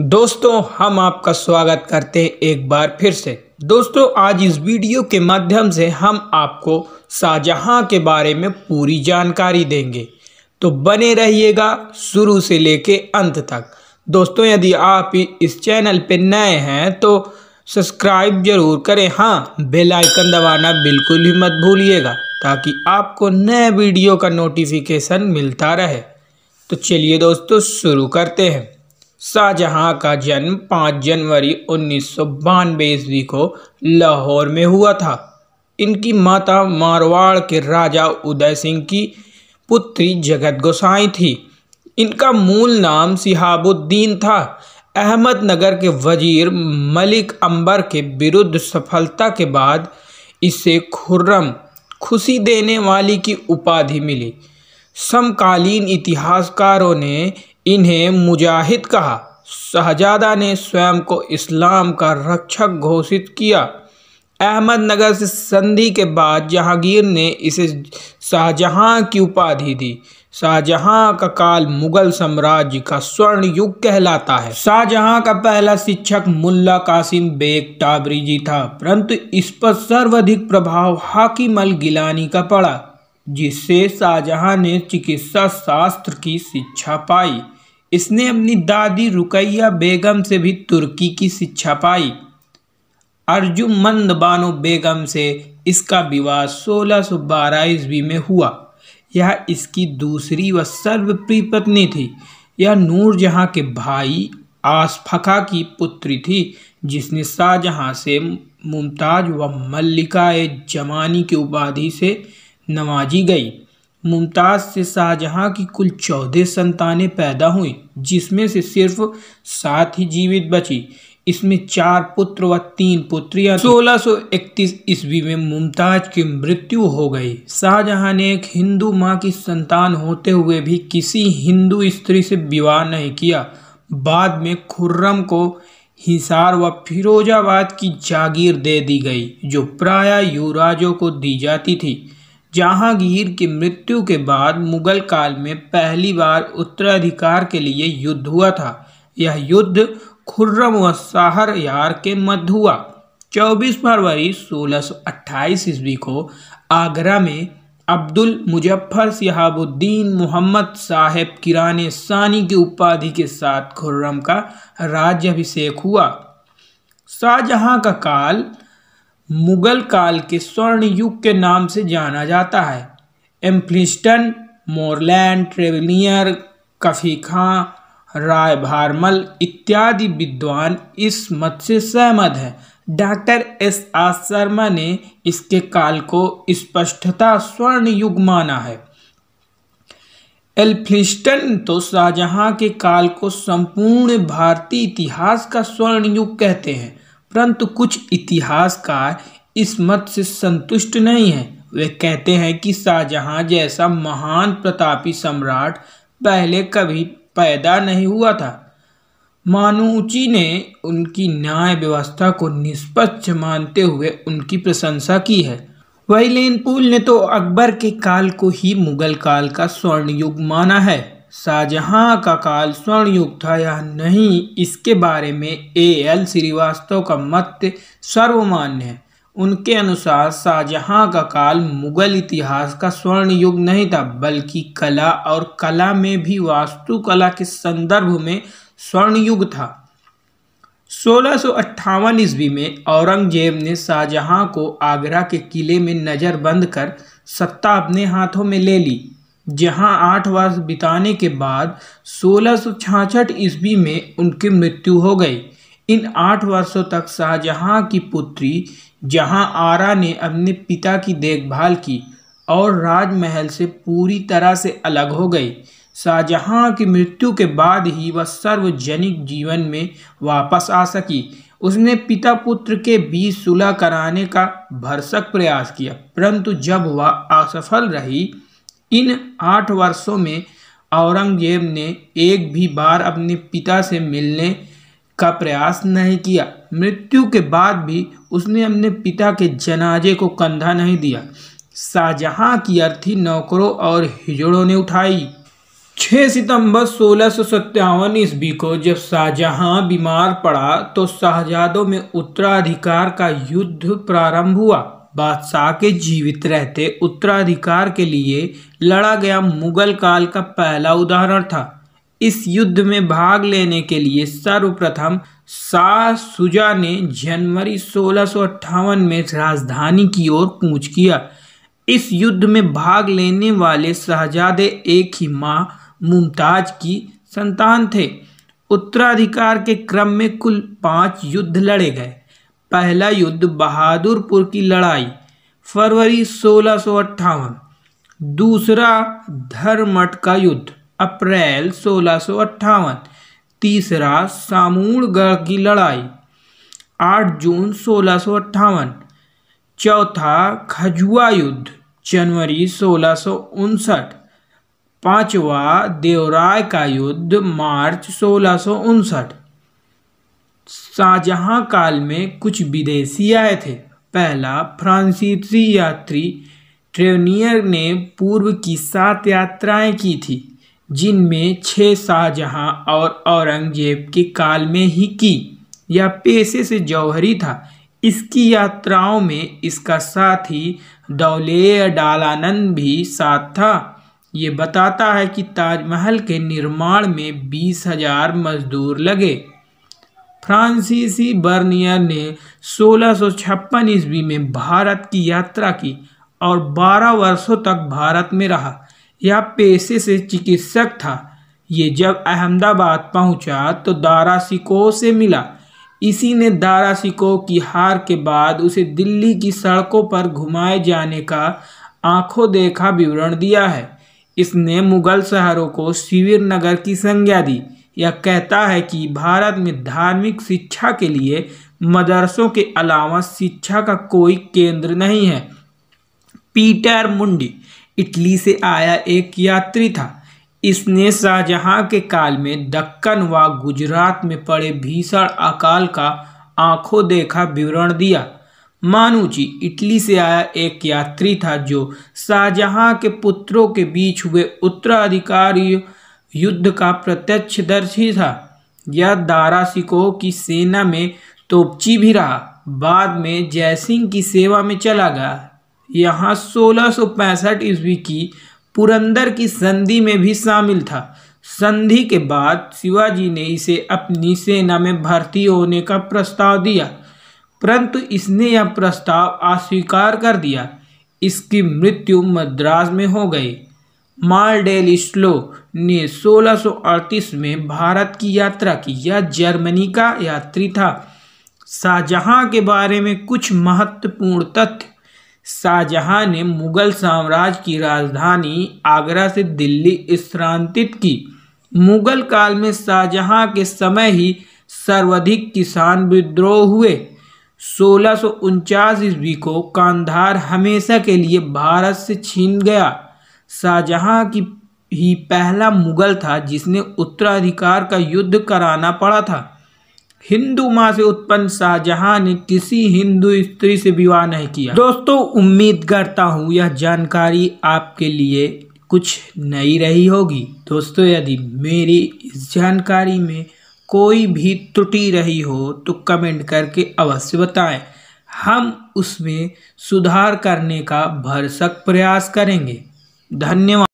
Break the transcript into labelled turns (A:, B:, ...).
A: दोस्तों हम आपका स्वागत करते हैं एक बार फिर से दोस्तों आज इस वीडियो के माध्यम से हम आपको शाहजहाँ के बारे में पूरी जानकारी देंगे तो बने रहिएगा शुरू से लेके अंत तक दोस्तों यदि आप इस चैनल पर नए हैं तो सब्सक्राइब जरूर करें हाँ बेल आइकन दबाना बिल्कुल ही मत भूलिएगा ताकि आपको नए वीडियो का नोटिफिकेशन मिलता रहे तो चलिए दोस्तों शुरू करते हैं शाहजहाँ का जन्म 5 जनवरी उन्नीस सौ ईस्वी को लाहौर में हुआ था इनकी माता मारवाड़ के राजा उदय सिंह की पुत्री जगत गोसाई थी इनका मूल नाम सिहाबुद्दीन था अहमदनगर के वजीर मलिक अंबर के विरुद्ध सफलता के बाद इसे खुर्रम खुशी देने वाली की उपाधि मिली समकालीन इतिहासकारों ने इन्हें मुजाहिद कहा शहजादा ने स्वयं को इस्लाम का रक्षक घोषित किया अहमदनगर से संधि के बाद जहांगीर ने इसे शाहजहां की उपाधि दी शाहजहां का काल मुगल साम्राज्य का स्वर्ण युग कहलाता है शाहजहां का पहला शिक्षक मुल्ला कासिम बेग टाबरी जी था परंतु इस पर सर्वाधिक प्रभाव हाकिम अल गिलानी का पड़ा जिससे शाहजहां ने चिकित्सा शास्त्र की शिक्षा पाई इसने अपनी दादी रुकैया बेगम से भी तुर्की की शिक्षा पाई अर्जुमंद बानो बेगम से इसका विवाह सोलह सौ बारह ईस्वी में हुआ यह इसकी दूसरी व सर्वप्रिय पत्नी थी यह नूरजहाँ के भाई आसफका की पुत्री थी जिसने शाहजहाँ से मुमताज व मल्लिका जमानी की उपाधि से नवाजी गई मुमताज़ से शाहजहाँ की कुल चौदह संतानें पैदा हुईं जिसमें से सिर्फ सात ही जीवित बची इसमें चार पुत्र व तीन पुत्रियां इकतीस ईस्वी में मुमताज की मृत्यु हो गई शाहजहां ने एक हिंदू माँ की संतान होते हुए भी किसी हिंदू स्त्री से विवाह नहीं किया बाद में खुर्रम को हिसार व फिरोजाबाद की जागीर दे दी गई जो प्राय युवराजों को दी जाती थी जहांगीर की मृत्यु के बाद मुगल काल में पहली बार उत्तराधिकार के लिए युद्ध हुआ था यह युद्ध खुर्रम व यार के मध्य हुआ 24 फरवरी 1628 ईस्वी को आगरा में अब्दुल मुजफ्फर सिहाबुद्दीन मोहम्मद साहेब किराने सानी की उपाधि के साथ खुर्रम का राज्यभिषेक हुआ शाहजहां का काल मुगल काल के स्वर्ण युग के नाम से जाना जाता है एम्फलिस्टन मोरलैंड ट्रेवलियर कफी खां राय भारमल इत्यादि विद्वान इस मत से सहमत हैं डॉक्टर एस आर शर्मा ने इसके काल को स्पष्टता स्वर्ण युग माना है एल्फ्लिस्टन तो शाहजहां के काल को संपूर्ण भारतीय इतिहास का स्वर्ण युग कहते हैं परंतु कुछ इतिहासकार इस मत से संतुष्ट नहीं हैं वे कहते हैं कि शाहजहां जैसा महान प्रतापी सम्राट पहले कभी पैदा नहीं हुआ था मानूची ने उनकी न्याय व्यवस्था को निष्पक्ष मानते हुए उनकी प्रशंसा की है वही लेनपुल ने तो अकबर के काल को ही मुगल काल का स्वर्णयुग माना है शाहजहाँ का काल स्वर्ण युग था या नहीं इसके बारे में ए एल श्रीवास्तव का मत सर्वमान्य है उनके अनुसार शाहजहाँ का काल मुगल इतिहास का स्वर्ण युग नहीं था बल्कि कला और कला में भी वास्तुकला के संदर्भ में स्वर्ण युग था सोलह ईस्वी में औरंगजेब ने शाहजहाँ को आगरा के किले में नज़रबंद कर सत्ता अपने हाथों में ले ली जहां आठ वर्ष बिताने के बाद सोलह ईस्वी में उनकी मृत्यु हो गई इन आठ वर्षों तक शाहजहाँ की पुत्री जहां आरा ने अपने पिता की देखभाल की और राजमहल से पूरी तरह से अलग हो गई शाहजहाँ की मृत्यु के बाद ही वह सार्वजनिक जीवन में वापस आ सकी उसने पिता पुत्र के बीच सुलह कराने का भरसक प्रयास किया परंतु जब वह असफल रही इन आठ वर्षों में औरंगजेब ने एक भी बार अपने पिता से मिलने का प्रयास नहीं किया मृत्यु के बाद भी उसने अपने पिता के जनाजे को कंधा नहीं दिया शाहजहाँ की अर्थी नौकरों और हिजड़ों ने उठाई 6 सितंबर सोलह सौ सत्तावन ईस्वी को जब शाहजहाँ बीमार पड़ा तो शाहजादों में उत्तराधिकार का युद्ध प्रारंभ हुआ बादशाह के जीवित रहते उत्तराधिकार के लिए लड़ा गया मुगल काल का पहला उदाहरण था इस युद्ध में भाग लेने के लिए सर्वप्रथम शाह सुजा ने जनवरी सोलह में राजधानी की ओर कूच किया इस युद्ध में भाग लेने वाले शहजादे एक ही माँ मुमताज की संतान थे उत्तराधिकार के क्रम में कुल पाँच युद्ध लड़े गए पहला युद्ध बहादुरपुर की लड़ाई फरवरी सोलह दूसरा धरमठ का युद्ध अप्रैल सोलह तीसरा सामूणगढ़ की लड़ाई 8 जून सोलह चौथा खजुआ युद्ध जनवरी सोलह पांचवा देवराय का युद्ध मार्च सोलह शाहजहाँ काल में कुछ विदेशी आए थे पहला फ्रांसीसी यात्री ट्रेवनियर ने पूर्व की सात यात्राएं की थी जिनमें छः शाहजहाँ और औरंगजेब के काल में ही की यह पेशे से जौहरी था इसकी यात्राओं में इसका साथी दौले डालानंद भी साथ था ये बताता है कि ताजमहल के निर्माण में बीस हजार मजदूर लगे फ्रांसीसी बर्नियर ने सोलह ईस्वी में भारत की यात्रा की और 12 वर्षों तक भारत में रहा यह पेशे से चिकित्सक था ये जब अहमदाबाद पहुंचा तो दारा सिको से मिला इसी ने दारा सिको की हार के बाद उसे दिल्ली की सड़कों पर घुमाए जाने का आंखों देखा विवरण दिया है इसने मुगल शहरों को शिविर नगर की संज्ञा दी यह कहता है कि भारत में धार्मिक शिक्षा के लिए मदरसों के अलावा शिक्षा का कोई केंद्र नहीं है पीटर मुंडी इटली से आया एक यात्री था इसने शाहजहाँ के काल में दक्कन व गुजरात में पड़े भीषण अकाल का आंखों देखा विवरण दिया जी इटली से आया एक यात्री था जो शाहजहां के पुत्रों के बीच हुए उत्तराधिकारी युद्ध का प्रत्यक्षदर्शी था यह दाराशिकोह की सेना में तोपची भी रहा बाद में जयसिंह की सेवा में चला गया यहाँ सोलह सौ पैंसठ ईस्वी की पुरंदर की संधि में भी शामिल था संधि के बाद शिवाजी ने इसे अपनी सेना में भर्ती होने का प्रस्ताव दिया परंतु इसने यह प्रस्ताव अस्वीकार कर दिया इसकी मृत्यु मद्रास में हो गई मार्डेल स्लो ने 1638 में भारत की यात्रा की यह जर्मनी का यात्री था शाहजहाँ के बारे में कुछ महत्वपूर्ण तथ्य शाहजहाँ ने मुगल साम्राज्य की राजधानी आगरा से दिल्ली स्थानांतरित की मुगल काल में शाहजहाँ के समय ही सर्वाधिक किसान विद्रोह हुए सोलह ईस्वी को कांधार हमेशा के लिए भारत से छीन गया शाहजहाँ की ही पहला मुगल था जिसने उत्तराधिकार का युद्ध कराना पड़ा था हिंदू माँ से उत्पन्न शाहजहाँ ने किसी हिंदू स्त्री से विवाह नहीं किया दोस्तों उम्मीद करता हूँ यह जानकारी आपके लिए कुछ नई रही होगी दोस्तों यदि मेरी इस जानकारी में कोई भी त्रुटि रही हो तो कमेंट करके अवश्य बताएं हम उसमें सुधार करने का भरसक प्रयास करेंगे धन्यवाद